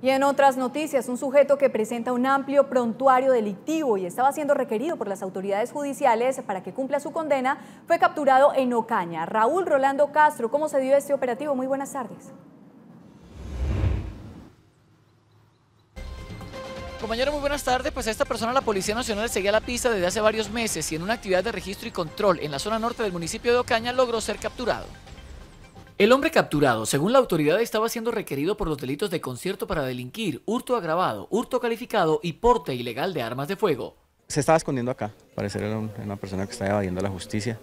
Y en otras noticias, un sujeto que presenta un amplio prontuario delictivo y estaba siendo requerido por las autoridades judiciales para que cumpla su condena, fue capturado en Ocaña. Raúl Rolando Castro, ¿cómo se dio este operativo? Muy buenas tardes. Compañero, muy buenas tardes. Pues a esta persona la Policía Nacional seguía la pista desde hace varios meses y en una actividad de registro y control en la zona norte del municipio de Ocaña logró ser capturado. El hombre capturado, según la autoridad, estaba siendo requerido por los delitos de concierto para delinquir, hurto agravado, hurto calificado y porte ilegal de armas de fuego. Se estaba escondiendo acá, parecer era una persona que estaba evadiendo la justicia.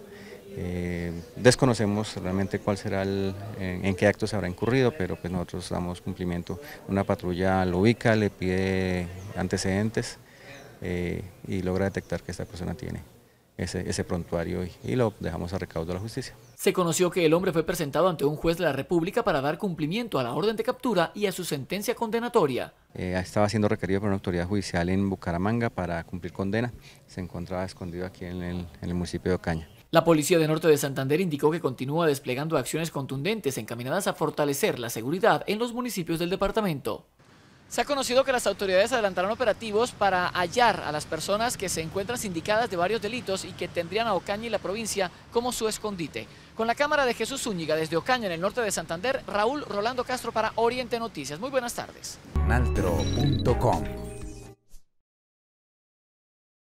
Eh, desconocemos realmente cuál será el, en, qué acto se habrá incurrido, pero pues nosotros damos cumplimiento. Una patrulla lo ubica, le pide antecedentes eh, y logra detectar que esta persona tiene ese, prontuario y, lo dejamos a recaudo de la justicia. Se conoció que el hombre fue presentado ante un juez de la República para dar cumplimiento a la orden de captura y a su sentencia condenatoria. Eh, estaba siendo requerido por una autoridad judicial en Bucaramanga para cumplir condena. Se encontraba escondido aquí en el, en el municipio de Ocaña. La Policía de Norte de Santander indicó que continúa desplegando acciones contundentes encaminadas a fortalecer la seguridad en los municipios del departamento. Se ha conocido que las autoridades adelantarán operativos para hallar a las personas que se encuentran sindicadas de varios delitos y que tendrían a Ocaña y la provincia como su escondite. Con la cámara de Jesús Zúñiga desde Ocaña en el norte de Santander, Raúl Rolando Castro para Oriente Noticias. Muy buenas tardes.